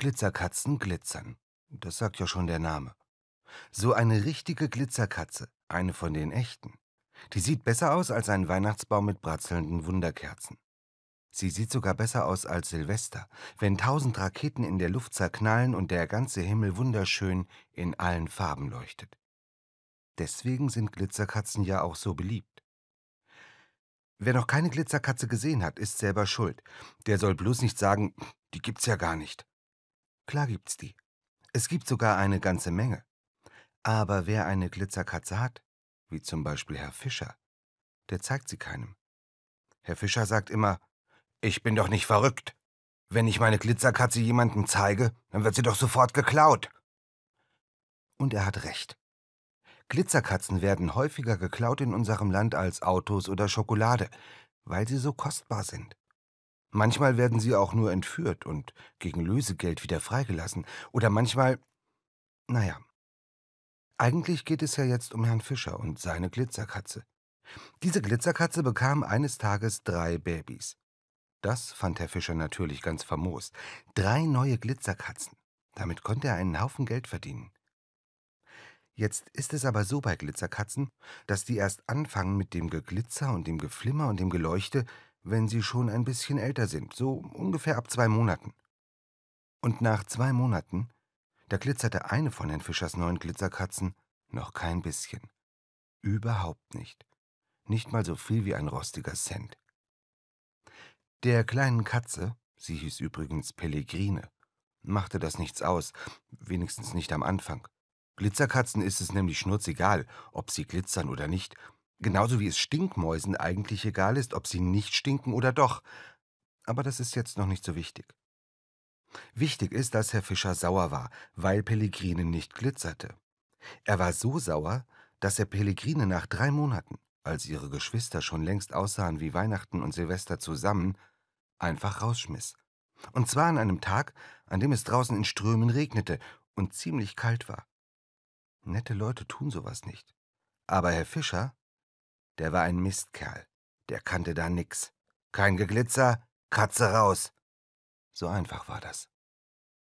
Glitzerkatzen glitzern. Das sagt ja schon der Name. So eine richtige Glitzerkatze, eine von den echten. Die sieht besser aus als ein Weihnachtsbaum mit bratzelnden Wunderkerzen. Sie sieht sogar besser aus als Silvester, wenn tausend Raketen in der Luft zerknallen und der ganze Himmel wunderschön in allen Farben leuchtet. Deswegen sind Glitzerkatzen ja auch so beliebt. Wer noch keine Glitzerkatze gesehen hat, ist selber schuld. Der soll bloß nicht sagen, die gibt's ja gar nicht. Klar gibt's die. Es gibt sogar eine ganze Menge. Aber wer eine Glitzerkatze hat, wie zum Beispiel Herr Fischer, der zeigt sie keinem. Herr Fischer sagt immer, ich bin doch nicht verrückt. Wenn ich meine Glitzerkatze jemandem zeige, dann wird sie doch sofort geklaut. Und er hat recht. Glitzerkatzen werden häufiger geklaut in unserem Land als Autos oder Schokolade, weil sie so kostbar sind. Manchmal werden sie auch nur entführt und gegen Lösegeld wieder freigelassen. Oder manchmal. Naja. Eigentlich geht es ja jetzt um Herrn Fischer und seine Glitzerkatze. Diese Glitzerkatze bekam eines Tages drei Babys. Das fand Herr Fischer natürlich ganz famos. Drei neue Glitzerkatzen. Damit konnte er einen Haufen Geld verdienen. Jetzt ist es aber so bei Glitzerkatzen, dass die erst anfangen mit dem Geglitzer und dem Geflimmer und dem Geleuchte, wenn sie schon ein bisschen älter sind, so ungefähr ab zwei Monaten. Und nach zwei Monaten, da glitzerte eine von Herrn Fischers neuen Glitzerkatzen noch kein bisschen. Überhaupt nicht. Nicht mal so viel wie ein rostiger Cent. Der kleinen Katze, sie hieß übrigens Pellegrine, machte das nichts aus, wenigstens nicht am Anfang. Glitzerkatzen ist es nämlich schnurzegal, ob sie glitzern oder nicht, Genauso wie es Stinkmäusen eigentlich egal ist, ob sie nicht stinken oder doch. Aber das ist jetzt noch nicht so wichtig. Wichtig ist, dass Herr Fischer sauer war, weil Pellegrine nicht glitzerte. Er war so sauer, dass er Pellegrine nach drei Monaten, als ihre Geschwister schon längst aussahen wie Weihnachten und Silvester zusammen, einfach rausschmiss. Und zwar an einem Tag, an dem es draußen in Strömen regnete und ziemlich kalt war. Nette Leute tun sowas nicht. Aber Herr Fischer der war ein Mistkerl. Der kannte da nix. Kein Geglitzer, Katze raus. So einfach war das.